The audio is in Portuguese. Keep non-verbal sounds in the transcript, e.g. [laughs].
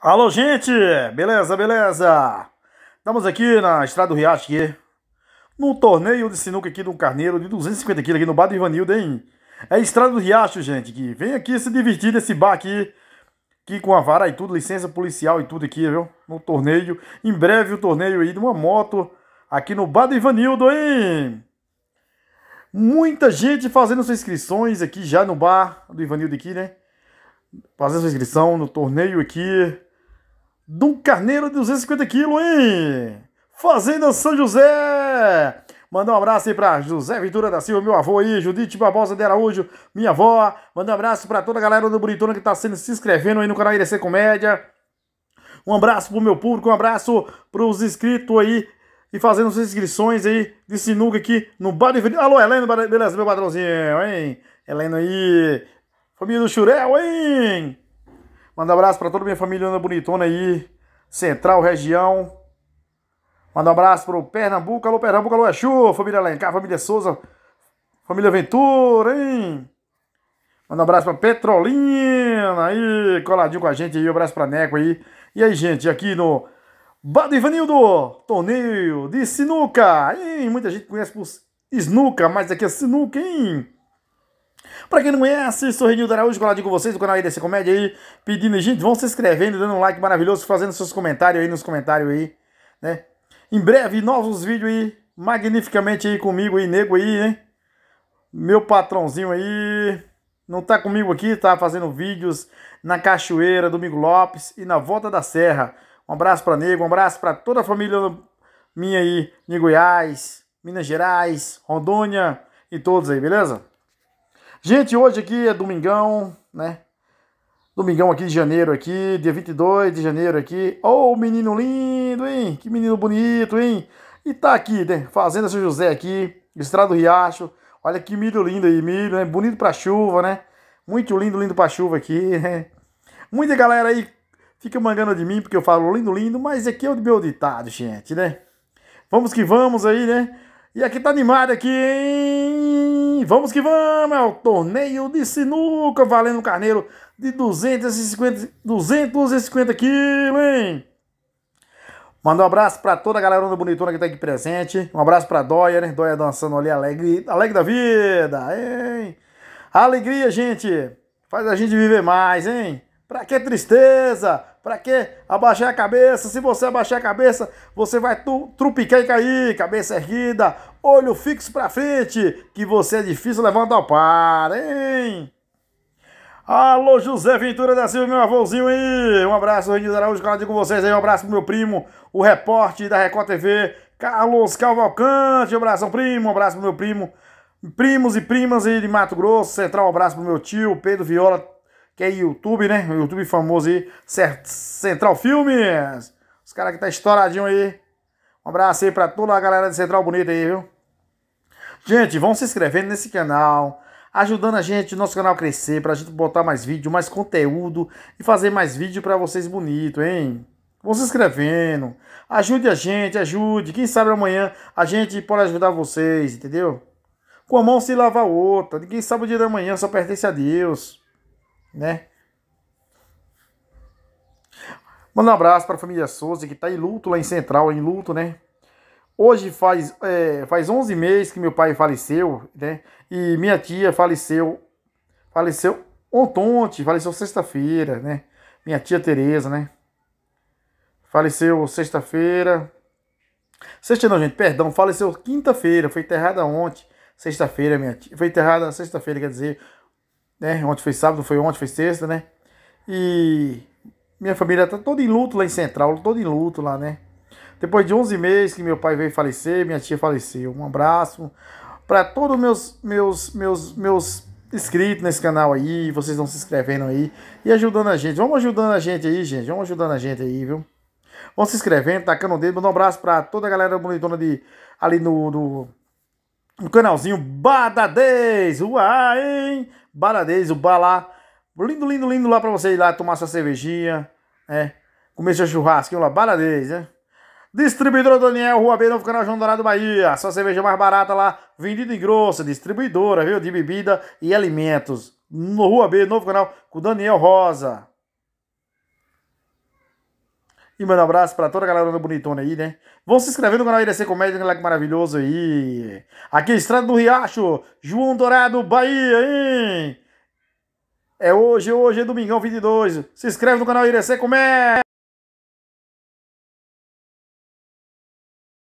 Alô, gente! Beleza, beleza? Estamos aqui na Estrada do Riacho, aqui, é num torneio de sinuca aqui de um carneiro de 250 quilos aqui no bar do Ivanildo, hein? É a Estrada do Riacho, gente, que vem aqui se divertir nesse bar aqui, aqui com a vara e tudo, licença policial e tudo aqui, viu? No torneio, em breve o torneio aí de uma moto aqui no bar do Ivanildo, hein? Muita gente fazendo suas inscrições aqui já no bar do Ivanildo aqui, né? Fazendo sua inscrição no torneio aqui de um carneiro de 250 quilos, hein? Fazenda São José! Mandar um abraço aí para José Ventura da Silva, meu avô aí, Judite Barbosa de Araújo, minha avó. Mandar um abraço para toda a galera do Bonitona que está sendo se inscrevendo aí no canal IRC Comédia. Um abraço pro meu público, um abraço pros inscritos aí e fazendo suas inscrições aí de sinuca aqui no Bar de Alô, Helena, beleza, meu patrãozinho, hein? Helena aí, família do Churel, hein? Manda um abraço para toda a minha família Ana Bonitona aí, Central, região. Manda um abraço pro Pernambuco, alô Pernambuco, alô Exu, família Alencar, família Souza, família Ventura, hein? Manda um abraço pra Petrolina aí, coladinho com a gente aí, um abraço pra Neco aí. E aí, gente, aqui no Bado Ivanildo, torneio de sinuca, hein? Muita gente conhece por sinuca, mas aqui é sinuca, hein? Pra quem não conhece, é, sou Renildo Araújo, coladinho com vocês, do canal aí desse comédia aí, pedindo, gente, vão se inscrevendo, dando um like maravilhoso, fazendo seus comentários aí nos comentários aí, né? Em breve, novos vídeos aí, magnificamente aí comigo aí, nego aí, né? Meu patrãozinho aí, não tá comigo aqui, tá fazendo vídeos na Cachoeira, Domingo Lopes e na Volta da Serra. Um abraço pra nego, um abraço pra toda a família minha aí, de Goiás, Minas Gerais, Rondônia e todos aí, beleza? Gente, hoje aqui é domingão, né? Domingão aqui de janeiro aqui, dia 22 de janeiro aqui. Ô, oh, menino lindo, hein? Que menino bonito, hein? E tá aqui, né? Fazenda São José aqui, Estrada do Riacho. Olha que milho lindo aí, milho, né? Bonito pra chuva, né? Muito lindo, lindo pra chuva aqui, [laughs] né? Muita galera aí fica mangando de mim porque eu falo lindo, lindo, mas aqui é o meu ditado, gente, né? Vamos que vamos aí, né? E aqui tá animado aqui, hein? Vamos que vamos! É o torneio de sinuca valendo um carneiro de 250, quilos, hein? Manda um abraço pra toda a galera do Bonitona que tá aqui presente. Um abraço pra Dóia, né? Dóia dançando ali, alegre, alegre da vida, hein? A alegria, gente, faz a gente viver mais, hein? Para que tristeza? Para que abaixar a cabeça? Se você abaixar a cabeça, você vai trupicar e cair, cabeça erguida, olho fixo para frente, que você é difícil levantar. par, hein? Alô, José Ventura da Silva, meu avôzinho aí. Um abraço, de Araújo, canal com vocês aí. Um abraço pro meu primo, o repórter da Record TV, Carlos Calvalcante. Um abraço, primo. Um abraço pro meu primo. Primos e primas aí de Mato Grosso, Central, um abraço pro meu tio, Pedro Viola, que é YouTube, né? O YouTube famoso aí, Central Filmes. Os caras que tá estouradinho aí. Um abraço aí pra toda a galera de Central Bonita aí, viu? Gente, vão se inscrevendo nesse canal, ajudando a gente, nosso canal crescer, pra gente botar mais vídeo, mais conteúdo e fazer mais vídeo pra vocês bonito, hein? Vão se inscrevendo. Ajude a gente, ajude. Quem sabe amanhã a gente pode ajudar vocês, entendeu? Com a mão se lava a outra. Ninguém sabe o dia da manhã, só pertence a Deus né? Manda um abraço para a família Souza, que está em luto lá em Central, em luto, né? Hoje faz, é, faz 11 meses que meu pai faleceu, né? E minha tia faleceu, faleceu ontem, faleceu sexta-feira, né? Minha tia Tereza, né? Faleceu sexta-feira. Sexta não, gente, perdão, faleceu quinta-feira, foi enterrada ontem. Sexta-feira, minha tia. Foi enterrada sexta-feira, quer dizer, né? Ontem foi sábado, foi ontem, foi sexta, né? E minha família tá toda em luto lá em Central, toda em luto lá, né? Depois de 11 meses que meu pai veio falecer, minha tia faleceu. Um abraço para todos meus meus meus meus inscritos nesse canal aí, vocês estão se inscrevendo aí e ajudando a gente. Vamos ajudando a gente aí, gente. Vamos ajudando a gente aí, viu? Vão se inscrevendo, tacando o dedo. Manda um abraço para toda a galera bonitona de ali no, no, no canalzinho Badadez. Uai, hein? baladez, o balá. Lindo, lindo, lindo lá pra você ir lá tomar sua cervejinha, né? Comer seu churrasquinho lá, baladez, né? Distribuidora Daniel, Rua B, Novo Canal João Dourado, Bahia. Sua cerveja mais barata lá, vendida em grossa, distribuidora, viu? De bebida e alimentos. No Rua B, Novo Canal, com Daniel Rosa. E manda um abraço pra toda a galera do Bonitona aí, né? Vão se inscrever no canal IDC né? Comédia, né, like maravilhoso aí. Aqui, Estrada do Riacho, João Dourado, Bahia, hein? É hoje, hoje é domingão 22. Se inscreve no canal IDC né? Comédia.